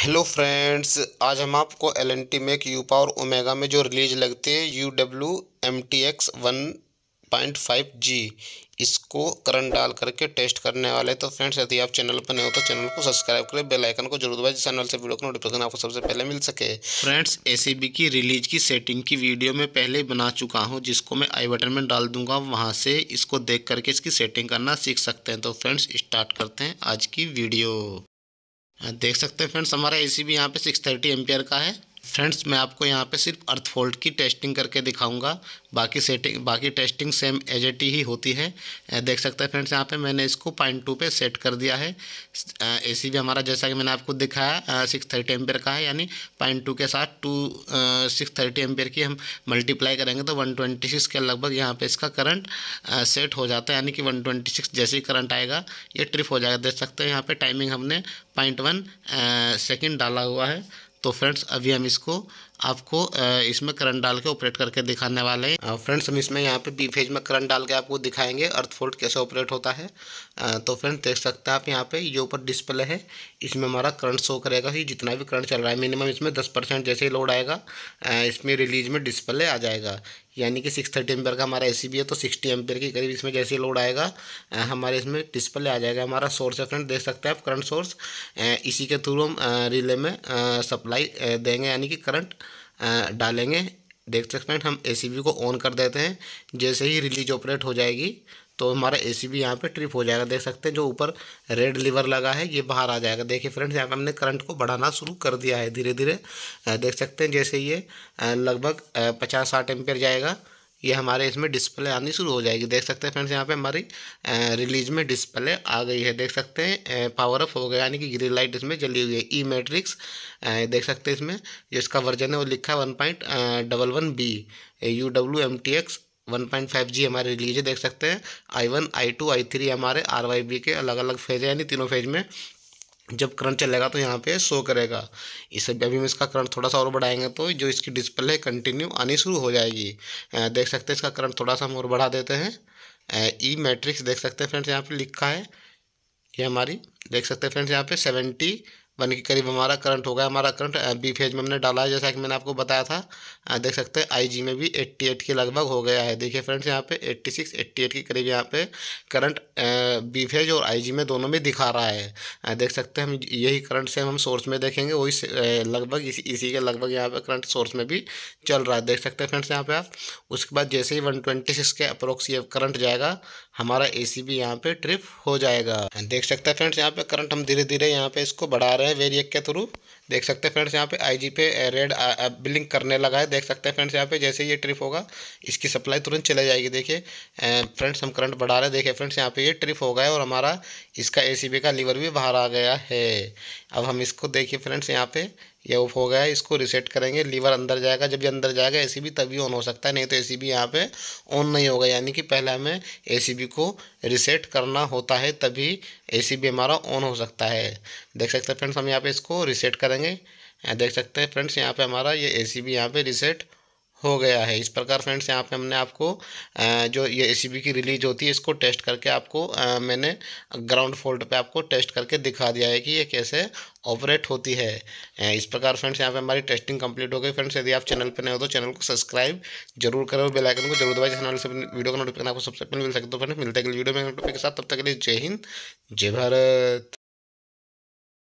hello friends आज हम आपको एल एन टी में यू पावर ओमेगा में जो रिलीज लगती है U W M T X one point five G इसको करंट डाल करके टेस्ट करने वाले तो फ्रेंड्स यदि आप चैनल पर नए हो तो चैनल को सब्सक्राइब करें बेल आइकन को जरूर दबाएं जिस चैनल से वीडियो को नोटिफिकेशन आपको सबसे पहले मिल सके फ्रेंड्स एसीबी e की रिलीज की सेटिंग की वीडियो में पहले ही बना चुका हूं जिसको मैं आई बटन में डाल दूंगा वहां से इसको देख करके इसकी सेटिंग करना सीख सकते हैं तो फ्रेंड्स स्टार्ट करते हैं आज की वीडियो हाँ, देख सकते हैं फ्रेंड्स हमारा ए सी यहाँ पे सिक्स थर्टी एम्पेयर का है फ्रेंड्स मैं आपको यहाँ पे सिर्फ अर्थ फोल्ड की टेस्टिंग करके दिखाऊंगा बाकी सेटिंग बाकी टेस्टिंग सेम एज एट ही होती है देख सकते हैं फ्रेंड्स यहाँ पे मैंने इसको पॉइंट टू पर सेट कर दिया है ए सी भी हमारा जैसा कि मैंने आपको दिखाया सिक्स थर्टी एम्पेयर का है यानी पॉइंट टू के साथ टू सिक्स थर्टी एम्पेयर की हम मल्टीप्लाई करेंगे तो वन ट्वेंटी सिक्स के लगभग यहाँ पर इसका करंट सेट हो जाता है यानी कि वन ट्वेंटी सिक्स जैसे ही करंट आएगा ये ट्रिप हो जाएगा देख सकते हैं यहाँ पर टाइमिंग हमने पॉइंट वन सेकेंड डाला हुआ है तो फ्रेंड्स अभी हम इसको आपको इसमें करंट डाल के ऑपरेट करके दिखाने वाले हैं फ्रेंड्स हम इसमें यहाँ पे बी फेज में करंट डाल के आपको दिखाएंगे अर्थ फोल्ट कैसे ऑपरेट होता है तो फ्रेंड्स देख सकते हैं आप यहाँ पे ये ऊपर डिस्प्ले है इसमें हमारा करंट शो करेगा ही जितना भी करंट चल रहा है मिनिमम इसमें दस परसेंट जैसे ही लोड आएगा इसमें रिलीज में डिस्प्ले आ जाएगा यानी कि सिक्स थर्टी एम्पेयर का हमारा ए है तो सिक्सटी एम्पेयर के करीब इसमें कैसे लोड आएगा हमारे इसमें डिस्प्ले आ जाएगा हमारा सोर्स है फ्रेंड देख सकते हैं आप करंट सोर्स इसी के थ्रू हम रिले में सप्लाई देंगे यानी कि करंट डालेंगे देख सकते हैं हम ए को ऑन कर देते हैं जैसे ही रिलीज ऑपरेट हो जाएगी तो हमारा ए सी भी यहाँ पर ट्रिप हो जाएगा देख सकते हैं जो ऊपर रेड लीवर लगा है ये बाहर आ जाएगा देखिए फ्रेंड्स यहाँ पर हमने करंट को बढ़ाना शुरू कर दिया है धीरे धीरे देख सकते हैं जैसे ये लगभग पचास साठ एम्पेयर जाएगा ये हमारे इसमें डिस्प्ले आनी शुरू हो जाएगी देख सकते हैं फ्रेंड्स यहाँ पे हमारी रिलीज में डिस्प्ले आ गई है देख सकते हैं पावर ऑफ हो गया यानी कि ग्रीन लाइट इसमें जली हुई है ई e मैट्रिक्स देख सकते हैं इसमें जो इसका वर्जन है वो लिखा है one point double one B U W M T X one point five G हमारे है देख सकते हैं I one I two I three हमारे आर वाई बी के अलग अलग फेज है यानी तीनों फेज में जब करंट चलेगा तो यहाँ पे शो करेगा इसे अभी हम इसका करंट थोड़ा सा और बढ़ाएंगे तो जो इसकी डिस्प्ले है कंटिन्यू आनी शुरू हो जाएगी देख सकते हैं इसका करंट थोड़ा सा हम और बढ़ा देते हैं ई मैट्रिक्स e देख सकते हैं फ्रेंड्स यहाँ पे लिखा है ये हमारी देख सकते हैं फ्रेंड्स यहाँ पे सेवेंटी वन के करीब हमारा करंट होगा हमारा करंट बी फेज में हमने डाला है जैसा कि मैंने आपको बताया था देख सकते हैं आईजी में भी 88 के लगभग हो गया है देखिए फ्रेंड्स यहाँ पे 86 88 के करीब यहाँ पे करंट बी फेज और आईजी में दोनों में दिखा रहा है देख सकते हैं हम यही करंट सेम हम सोर्स में देखेंगे वही लगभग इसी इसी के लगभग यहाँ पर करंट सोर्स में भी चल रहा है देख सकते हैं फ्रेंड्स यहाँ पर आप उसके बाद जैसे ही वन के अप्रोक्स ये करंट जाएगा हमारा ए भी यहाँ पर ट्रिप हो जाएगा देख सकते हैं फ्रेंड्स यहाँ पर करंट हम धीरे धीरे यहाँ पर इसको बढ़ा रहे हैं है वेरिएक के थ्रू देख सकते हैं फ्रेंड्स यहाँ पे आईजी पे रेड बिलिंग करने लगा है देख सकते हैं फ्रेंड्स यहाँ पे जैसे ये ट्रिप होगा इसकी सप्लाई तुरंत चले जाएगी देखिए फ्रेंड्स हम करंट बढ़ा रहे हैं देखिए फ्रेंड्स यहाँ पे ये ट्रिप हो गया है और हमारा इसका एसीबी का लीवर भी बाहर आ गया है अब हम इसको देखिए फ्रेंड्स यहाँ पे ये ऑफ हो गया है इसको रिसेट करेंगे लीवर अंदर जाएगा जब भी अंदर जाएगा ए भी तभी ऑन हो सकता है नहीं तो ए बी यहाँ पर ऑन नहीं होगा यानी कि पहले हमें ए को रिसेट करना होता है तभी ए बी हमारा ऑन हो सकता है देख सकते हैं फ्रेंड्स हम यहाँ पर इसको रिसेट करेंगे देख सकते हैं फ्रेंड्स यहाँ पर हमारा ये ए सी बी यहाँ पर रिसेट हो गया है इस प्रकार फ्रेंड्स यहाँ पे हमने आपको जो ये ए की रिलीज होती है इसको टेस्ट करके आपको मैंने ग्राउंड फोल्ड पे आपको टेस्ट करके दिखा दिया है कि ये कैसे ऑपरेट होती है इस प्रकार फ्रेंड्स यहाँ पे हमारी टेस्टिंग कंप्लीट हो गई फ्रेंड्स यदि आप चैनल पे नए हो तो चैनल को सब्सक्राइब जरूर करो और बेलाइकन को जरूर दबाए चैनल से वीडियो का नोटिफिकेशन आपको सबसे पहले मिल सकते हो तो फ्रेंड मिलते हैं वीडियो में नोटिफिक के साथ तब तक के लिए जय हिंद जय भारत